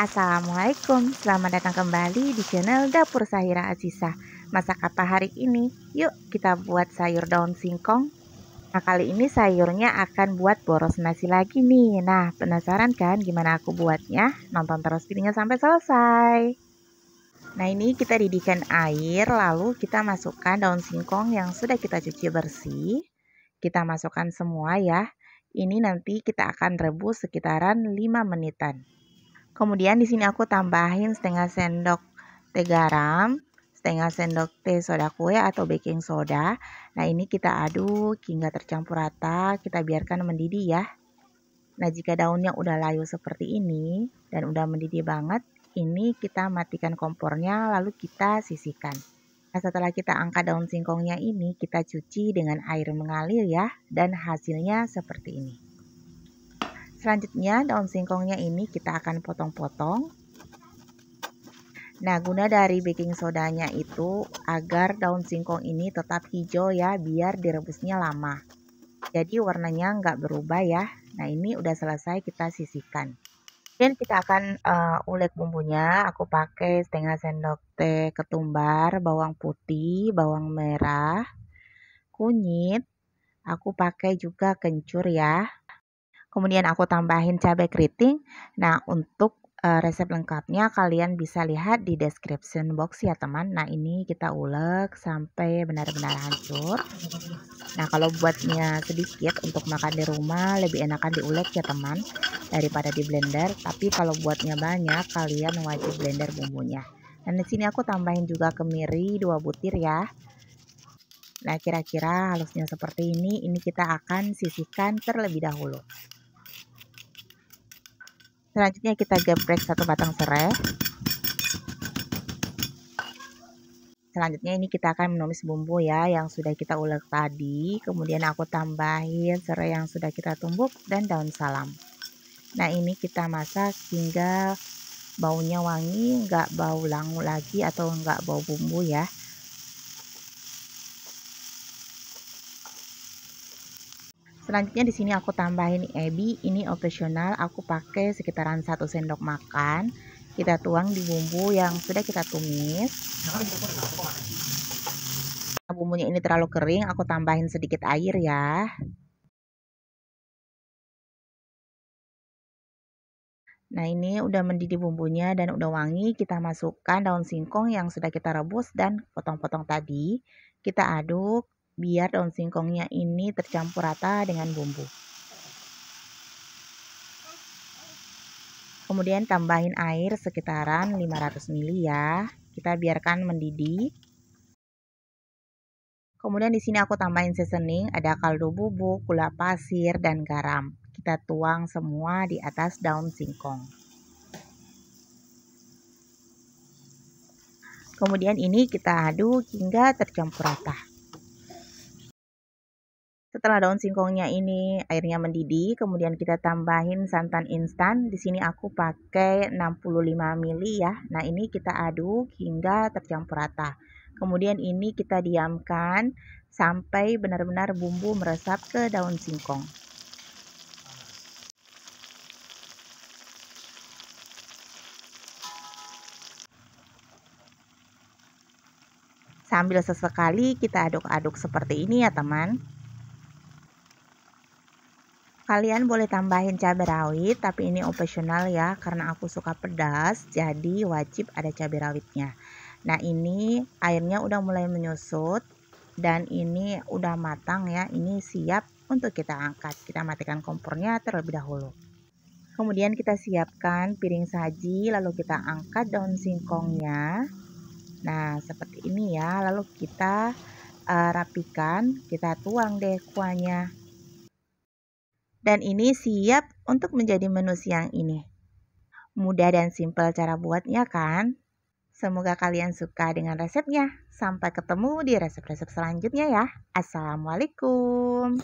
Assalamualaikum, selamat datang kembali di channel Dapur Sahira Aziza Masak apa hari ini? Yuk kita buat sayur daun singkong Nah kali ini sayurnya akan buat boros nasi lagi nih Nah penasaran kan gimana aku buatnya? Nonton terus videonya sampai selesai Nah ini kita didihkan air lalu kita masukkan daun singkong yang sudah kita cuci bersih Kita masukkan semua ya Ini nanti kita akan rebus sekitaran 5 menitan Kemudian di sini aku tambahin setengah sendok teh garam, setengah sendok teh soda kue atau baking soda. Nah ini kita aduk hingga tercampur rata, kita biarkan mendidih ya. Nah jika daunnya udah layu seperti ini dan udah mendidih banget, ini kita matikan kompornya lalu kita sisihkan. Nah, setelah kita angkat daun singkongnya ini, kita cuci dengan air mengalir ya, dan hasilnya seperti ini. Selanjutnya daun singkongnya ini kita akan potong-potong. Nah, guna dari baking sodanya itu agar daun singkong ini tetap hijau ya, biar direbusnya lama. Jadi warnanya nggak berubah ya. Nah, ini udah selesai kita sisihkan. Kemudian kita akan uh, eh, ulek bumbunya. Aku pakai setengah sendok teh ketumbar, bawang putih, bawang merah, kunyit. Aku pakai juga kencur ya. Kemudian aku tambahin cabai keriting. Nah, untuk uh, resep lengkapnya kalian bisa lihat di description box ya teman. Nah, ini kita ulek sampai benar-benar hancur. Nah, kalau buatnya sedikit untuk makan di rumah lebih enakan diulek ya teman daripada di blender. Tapi kalau buatnya banyak, kalian wajib blender bumbunya. Dan di sini aku tambahin juga kemiri 2 butir ya. Nah, kira-kira halusnya seperti ini. Ini kita akan sisihkan terlebih dahulu. Selanjutnya kita geprek satu batang serai. Selanjutnya ini kita akan menumis bumbu ya yang sudah kita ulek tadi. Kemudian aku tambahin serai yang sudah kita tumbuk dan daun salam. Nah ini kita masak hingga baunya wangi, nggak bau langu lagi atau nggak bau bumbu ya. selanjutnya di sini aku tambahin ebi ini opsional aku pakai sekitaran satu sendok makan kita tuang di bumbu yang sudah kita tumis bumbunya ini terlalu kering aku tambahin sedikit air ya Nah ini udah mendidih bumbunya dan udah wangi kita masukkan daun singkong yang sudah kita rebus dan potong-potong tadi kita aduk biar daun singkongnya ini tercampur rata dengan bumbu. Kemudian tambahin air sekitaran 500 ml ya. Kita biarkan mendidih. Kemudian di sini aku tambahin seasoning, ada kaldu bubuk, gula pasir, dan garam. Kita tuang semua di atas daun singkong. Kemudian ini kita aduk hingga tercampur rata. Setelah daun singkongnya ini airnya mendidih, kemudian kita tambahin santan instan. Di sini aku pakai 65 ml ya. Nah, ini kita aduk hingga tercampur rata. Kemudian ini kita diamkan sampai benar-benar bumbu meresap ke daun singkong. Sambil sesekali kita aduk-aduk seperti ini ya teman. Kalian boleh tambahin cabai rawit, tapi ini opsional ya, karena aku suka pedas, jadi wajib ada cabai rawitnya. Nah, ini airnya udah mulai menyusut dan ini udah matang ya. Ini siap untuk kita angkat. Kita matikan kompornya terlebih dahulu. Kemudian kita siapkan piring saji, lalu kita angkat daun singkongnya. Nah, seperti ini ya. Lalu kita uh, rapikan, kita tuang deh kuahnya dan ini siap untuk menjadi menu siang ini. Mudah dan simpel cara buatnya kan? Semoga kalian suka dengan resepnya. Sampai ketemu di resep-resep selanjutnya ya. Assalamualaikum.